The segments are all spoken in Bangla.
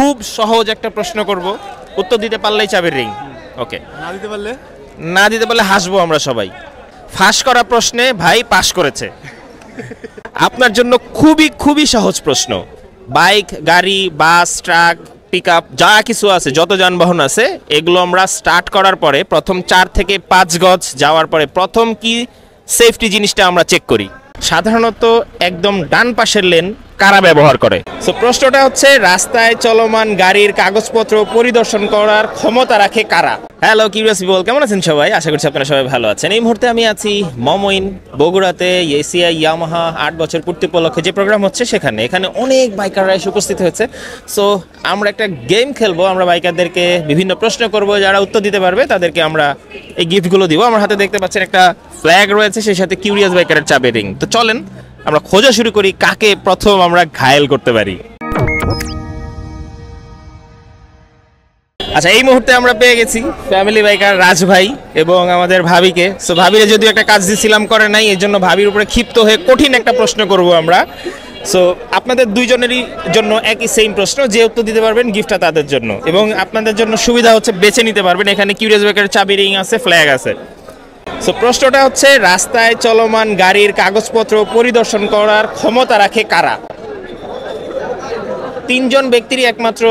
খুব সহজ একটা প্রশ্ন করব উত্তর দিতে পারলেই চাবির রিং ওকে না দিতে পারলে না দিতে পারলে হাসবো আমরা সবাই ফাঁস করা প্রশ্নে ভাই পাস করেছে আপনার জন্য খুবই খুবই সহজ প্রশ্ন বাইক গাড়ি বাস ট্রাক পিক যা কিছু আছে যত যানবাহন আছে এগুলো আমরা স্টার্ট করার পরে প্রথম চার থেকে পাঁচ গজ যাওয়ার পরে প্রথম কি সেফটি জিনিসটা আমরা চেক করি সাধারণত একদম ডান পাশের লেন কারা ব্যবহার করে সো প্রশ্নটা হচ্ছে রাস্তায় চলমান গাড়ির কাগজপত্র পরিদর্শন করার ক্ষমতা রাখে কারা হ্যালো কিউরিয়াস পিপল কেমন আছেন সবাই আশা করছি আপনারা সবাই ভালো আছেন এই মুহূর্তে আমি আছি মমইন বগুড়াতে এসিয়া ইয়ামাহা আট বছর পূর্তি উপলক্ষে যে প্রোগ্রাম হচ্ছে সেখানে এখানে অনেক বাইকাররা এসে উপস্থিত হয়েছে সো আমরা একটা গেম খেলবো আমরা বাইকারদেরকে বিভিন্ন প্রশ্ন করব যারা উত্তর দিতে পারবে তাদেরকে আমরা এই গিফটগুলো দিব আমার হাতে দেখতে পাচ্ছেন একটা ফ্ল্যাগ রয়েছে সেই সাথে কিউরিয়াস বাইকারের চাপে রিং তো চলেন আমরা খোঁজা শুরু করি কাকে প্রথম আমরা ঘায়েল করতে পারি আচ্ছা এই মুহূর্তে আমরা পেয়ে গেছি ফ্যামিলি বাইকার রাজ ভাই এবং আমাদের ভাবিকে সো ভাবিরে যদি একটা কাজ দিছিলাম করে নাই এর জন্য ভাবির উপরে ক্ষিপ্ত হয়ে কঠিন একটা প্রশ্ন করব আমরা সো আপনাদের দুইজনেরই জন্য একই সেম প্রশ্ন যে উত্তর দিতে পারবেন গিফটটা তাদের জন্য এবং আপনাদের জন্য সুবিধা হচ্ছে বেছে নিতে পারবেন এখানে কিউরিয়াস বাইকার চাবি রিং আছে ফ্ল্যাগ আছে সো প্রশ্নটা হচ্ছে রাস্তায় চলমান গাড়ির কাগজপত্র পরিদর্শন করার ক্ষমতা রাখে কারা তিনজন ব্যক্তিরই একমাত্র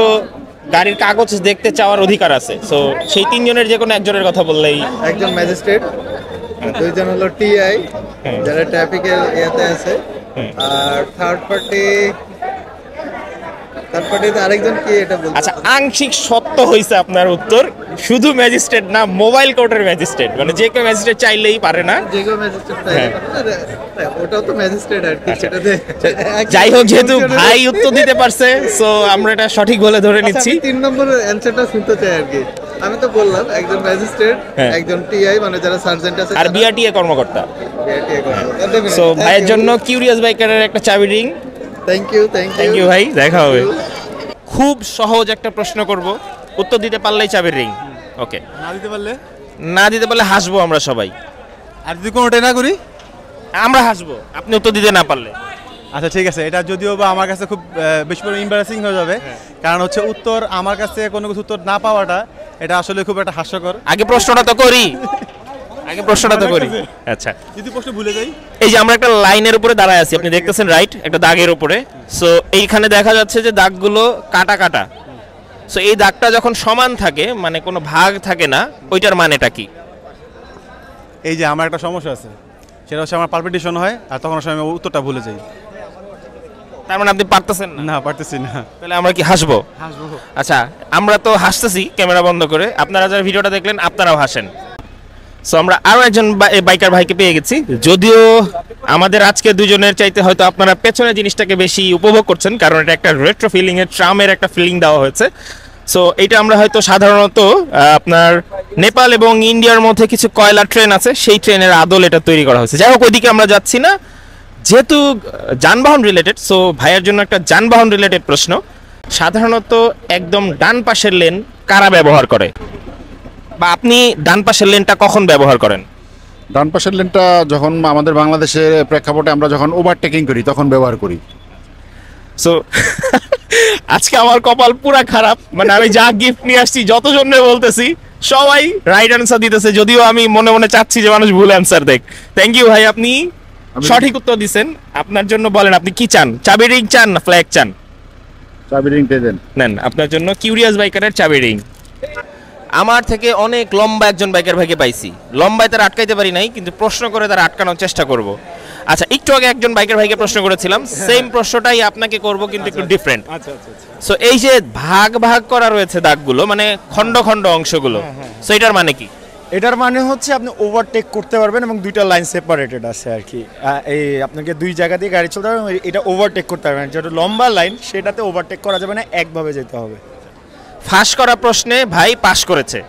গাড়ির কাগজ দেখতে চাওয়ার অধিকার আছে সো সেই তিনজনের যে কোনো একজনের কথা বললেই একজন ম্যাজিস্ট্রেট হ্যাঁ। দুইজন হলো টিআই হ্যাঁ। যারা ট্রাফিকের ইয়েতে আছে হ্যাঁ। আর থার্ড পার্টি আচ্ছা, আংশিক সত্য হয়েছে আপনার উত্তর শুধু ম্যাজিস্ট্রেট না মোবাইল কোর্টের ম্যাজিস্ট্রেট মানে যে কেউ ম্যাজিস্ট্রেট চাইলেই পারে না হ্যাঁ। আচ্ছা। আচ্ছা, যাই হোক যেহেতু ভাই উত্তর দিতে পারছে সো আমরা এটা সঠিক বলে ধরে নিচ্ছি তিন নম্বর অ্যান্সারটা শুনতে চাই আর কি আমি তো বললাম একজন ম্যাজিস্ট্রেট হ্যাঁ। একজন টিআই মানে যারা সার্জেন্ট আছে আর বিআরটিএ কর্মকর্তা সো ভাইয়ের জন্য কিউরিয়াস বাইকারের একটা চাবি ring thank you thank you ভাই দেখা হবে খুব সহজ একটা প্রশ্ন করব উত্তর দিতে পারলেই চাবির রিং ওকে না দিতে পারলে না দিতে পারলে হাসবো আমরা সবাই আর যদি কোনোটাই না করি আমরা হাসবো আপনি উত্তর দিতে না পারলে আচ্ছা ঠিক আছে এটা যদিও বা আমার কাছে খুব বেশি পরিমাণে ইম্বারাসিং হয়ে যাবে হ্যাঁ। কারণ হচ্ছে উত্তর আমার কাছে কোনো কিছু উত্তর না পাওয়াটা এটা আসলে খুব একটা হাস্যকর আগে প্রশ্নটা তো করি আগে প্রশ্নটা তো করি আচ্ছা যদি প্রশ্ন ভুলে যাই এই যে আমরা একটা লাইনের উপরে দাঁড়ায় আছি আপনি দেখতেছেন রাইট একটা দাগের উপরে সো এইখানে দেখা যাচ্ছে যে দাগগুলো কাটা কাটা সো এই দাগটা যখন সমান থাকে মানে কোনো ভাগ থাকে না ওইটার মানেটা কি এই যে আমার একটা সমস্যা আছে সেটা হচ্ছে আমার পালপিটেশন হয় আর তখন সময় উত্তরটা ভুলে যাই তার মানে আপনি পারতেছেন না পারতেছি না তাহলে আমরা কি হাসবো হাসবো আচ্ছা আমরা তো হাসতেছি ক্যামেরা বন্ধ করে আপনারা যারা ভিডিওটা দেখলেন আপনারাও হাসেন সো আমরা আরও একজন বাইকার ভাইকে পেয়ে গেছি যদিও আমাদের আজকে দুজনের চাইতে হয়তো আপনারা পেছনের জিনিসটাকে বেশি উপভোগ করছেন কারণ এটা একটা রেট্রো ফিলিংয়ের ট্রামের একটা ফিলিং দেওয়া হয়েছে সো এটা আমরা হয়তো সাধারণত আপনার নেপাল এবং ইন্ডিয়ার মধ্যে কিছু কয়লা ট্রেন আছে সেই ট্রেনের আদল এটা তৈরি করা হয়েছে যাই হোক ওইদিকে আমরা যাচ্ছি না যেহেতু যানবাহন রিলেটেড সো ভাইয়ের জন্য একটা যানবাহন রিলেটেড প্রশ্ন সাধারণত একদম ডান পাশের লেন কারা ব্যবহার করে বা আপনি ডান পাশের লেনটা কখন ব্যবহার করেন ডান পাশের লেনটা যখন আমাদের বাংলাদেশের প্রেক্ষাপটে আমরা যখন ওভারটেকিং করি তখন ব্যবহার করি সো আজকে আমার কপাল পুরা খারাপ মানে আমি যা গিফট নিয়ে আসছি যত জন্য বলতেছি সবাই রাইট অ্যান্সার দিতেছে যদিও আমি মনে মনে চাচ্ছি যে মানুষ ভুল অ্যান্সার দেখ থ্যাংক ইউ ভাই আপনি সঠিক উত্তর দিছেন আপনার জন্য বলেন আপনি কি চান চাবি রিং চান ফ্ল্যাগ চান চাবি রিং দেন নেন আপনার জন্য কিউরিয়াস বাইকারের চাবি রিং আমার থেকে অনেক লম্বা একজন বাইকের ভাইকে পাইছি লম্বায় তারা আটকাইতে পারি নাই কিন্তু প্রশ্ন করে তারা আটকানোর চেষ্টা করব আচ্ছা একটু আগে একজন বাইকের ভাইকে প্রশ্ন করেছিলাম সেম হ্যাঁ। প্রশ্নটাই আপনাকে করব কিন্তু আচ্ছা, একটু ডিফারেন্ট আচ্ছা। আচ্ছা, সো এই যে ভাগ ভাগ করা রয়েছে দাগগুলো মানে খণ্ড হ্যাঁ। খণ্ড অংশগুলো সো হ্যাঁ, এটার মানে কি এটার মানে হচ্ছে আপনি ওভারটেক করতে পারবেন এবং দুইটা লাইন সেপারেটেড আছে আর কি এই আপনাকে দুই জায়গা দিয়ে গাড়ি চলতে হবে এটা ওভারটেক করতে পারবেন যেটা লম্বা লাইন সেটাতে ওভারটেক করা যাবে না একভাবে যেতে হবে ফাঁস করা প্রশ্নে ভাই পাশ করেছে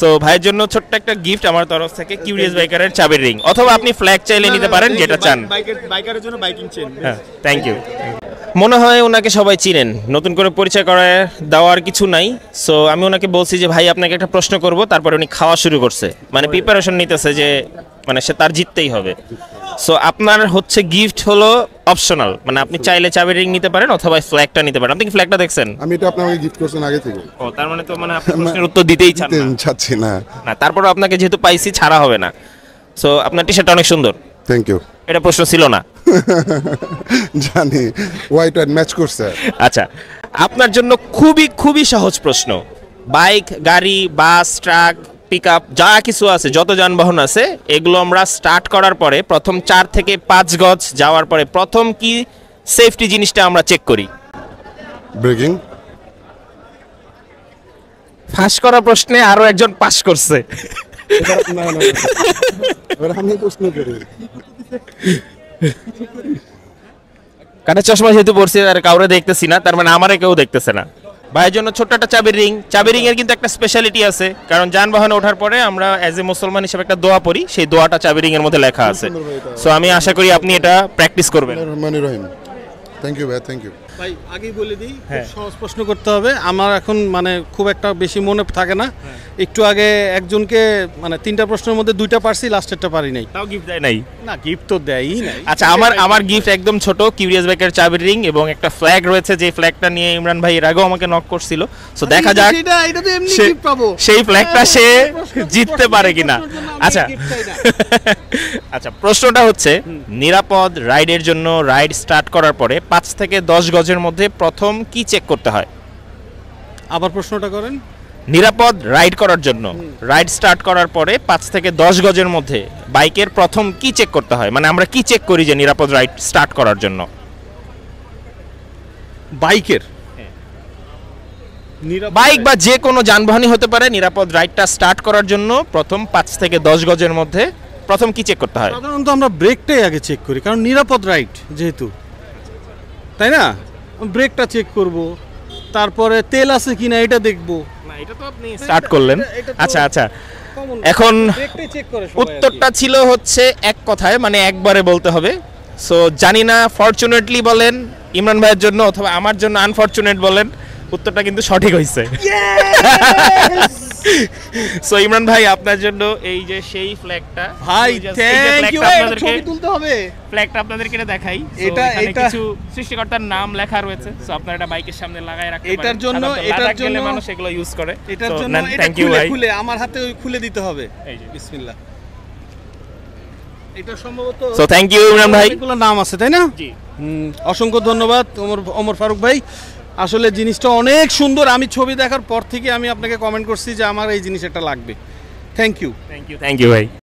সো ভাইয়ের জন্য ছোট্ট একটা গিফট আমার তরফ থেকে কিউরিয়াস বাইকারের চাবির রিং অথবা আপনি ফ্ল্যাগ চাইলে নিতে পারেন যেটা চান বাইকারের জন্য বাইকিং চেন হ্যাঁ থ্যাংক ইউ মনে হয় ওনাকে সবাই চিনেন নতুন করে পরিচয় করে দেওয়ার কিছু নাই সো আমি ওনাকে বলছি যে ভাই আপনাকে একটা প্রশ্ন করব তারপরে উনি খাওয়া শুরু করছে মানে প্রিপারেশন নিতেছে যে মানে সে তার জিততেই হবে সো আপনার হচ্ছে গিফট হলো অপশনাল মানে আপনি চাইলে চাবি রিং নিতে পারেন অথবা ফ্ল্যাগটা নিতে পারেন আপনি কি ফ্ল্যাগটা দেখছেন আমি তো আপনাকে গিফট করছেন আগে থেকে ও তার মানে তো মানে আপনি প্রশ্নের উত্তর দিতেই চান না চাচ্ছি না না তারপর আপনাকে যেহেতু পাইছি ছাড়া হবে না সো আপনার টি শার্টটা অনেক সুন্দর থ্যাংক ইউ এটা প্রশ্ন ছিল না জানি হোয়াইট এন্ড ম্যাচ করছে আচ্ছা আপনার জন্য খুবই খুবই সহজ প্রশ্ন বাইক গাড়ি বাস ট্রাক পিক যা কিছু আছে যত যানবাহন আছে এগুলো আমরা স্টার্ট করার পরে প্রথম চার থেকে পাঁচ গজ যাওয়ার পরে প্রথম কি সেফটি জিনিসটা আমরা চেক করি ব্রেকিং ফাঁস করা প্রশ্নে আরো একজন পাস করছে কানে চশমা যেহেতু পড়ছে আর কাউরে দেখতেছি না তার মানে আমারে কেউ দেখতেছে না ভাইয়ের জন্য ছোট্ট একটা চাবির রিং চাবির রিংয়ের কিন্তু একটা স্পেশালিটি আছে কারণ যানবাহনে ওঠার পরে আমরা অ্যাজ এ মুসলমান হিসেবে একটা দোয়া পড়ি সেই দোয়াটা চাবির রিংয়ের মধ্যে লেখা আছে সো আমি আশা করি আপনি এটা প্র্যাকটিস করবেন থ্যাংক ইউ ভাই থ্যাংক ইউ ভাই বলে দিই হ্যাঁ। সহজ প্রশ্ন করতে হবে আমার এখন মানে খুব একটা বেশি মনে থাকে না হ্যাঁ। একটু আগে একজনকে মানে তিনটা প্রশ্নের মধ্যে দুইটা পারছি লাস্টেরটা পারি নাই তাও গিফট দেয় নাই না গিফট তো দেয়ই আচ্ছা আমার আমার গিফট একদম ছোট কিউরিয়াস ব্যাকের চাবির রিং এবং একটা ফ্ল্যাগ রয়েছে যে ফ্ল্যাগটা নিয়ে ইমরান ভাই এর আগেও আমাকে নক করছিল সো দেখা যাক এটা এটা তো এমনি গিফট পাবো সেই ফ্ল্যাগটা সে জিততে পারে কিনা আচ্ছা আচ্ছা প্রশ্নটা হচ্ছে নিরাপদ রাইডের জন্য রাইড স্টার্ট করার পরে পাঁচ থেকে দশ গজ গজের মধ্যে প্রথম কি চেক করতে হয় আবার প্রশ্নটা করেন নিরাপদ রাইড করার জন্য রাইড স্টার্ট করার পরে পাঁচ থেকে দশ গজের মধ্যে বাইকের প্রথম কি চেক করতে হয় মানে আমরা কি চেক করি যে নিরাপদ রাইড স্টার্ট করার জন্য বাইকের হ্যাঁ। বাইক বা যে কোনো যানবাহনই হতে পারে নিরাপদ রাইডটা স্টার্ট করার জন্য প্রথম পাঁচ থেকে দশ গজের মধ্যে প্রথম কি চেক করতে হয় সাধারণত আমরা ব্রেকটাই আগে চেক করি কারণ নিরাপদ রাইড যেহেতু তাই না ব্রেকটা চেক করব তারপরে তেল আছে কিনা এটা দেখব না এটা তো আপনি স্টার্ট করলেন আচ্ছা আচ্ছা এখন উত্তরটা ছিল হচ্ছে এক কথায় মানে একবারে বলতে হবে সো জানি না ফর্চুনেটলি বলেন ইমরান ভাইয়ের জন্য অথবা আমার জন্য আনফর্চুনেট বলেন উত্তরটা কিন্তু সঠিক হয়েছে সো ইমরান ভাই আপনার জন্য এই যে সেই ফ্ল্যাগটা ভাই ইউ ছবি তুলতে হবে ফ্ল্যাগটা আপনাদেরকে এটা দেখাই এটা এটা কিছু সৃষ্টিকর্তার নাম লেখা রয়েছে সো আপনারা এটা বাইকের সামনে লাগায় রাখতে পারেন এটার জন্য এটার জন্য মানুষ এগুলো ইউজ করে এটার জন্য এটা খুলে খুলে আমার হাতে খুলে দিতে হবে এই যে বিসমিল্লাহ এটা সম্ভবত সো থ্যাংক ইউ ইমরান ভাই এগুলো নাম আছে তাই না জি অসংখ্য ধন্যবাদ ওমর ওমর ফারুক ভাই আসলে জিনিসটা অনেক সুন্দর আমি ছবি দেখার পর থেকে আমি আপনাকে কমেন্ট করছি যে আমার এই জিনিস একটা লাগবে thank you thank you thank you ভাই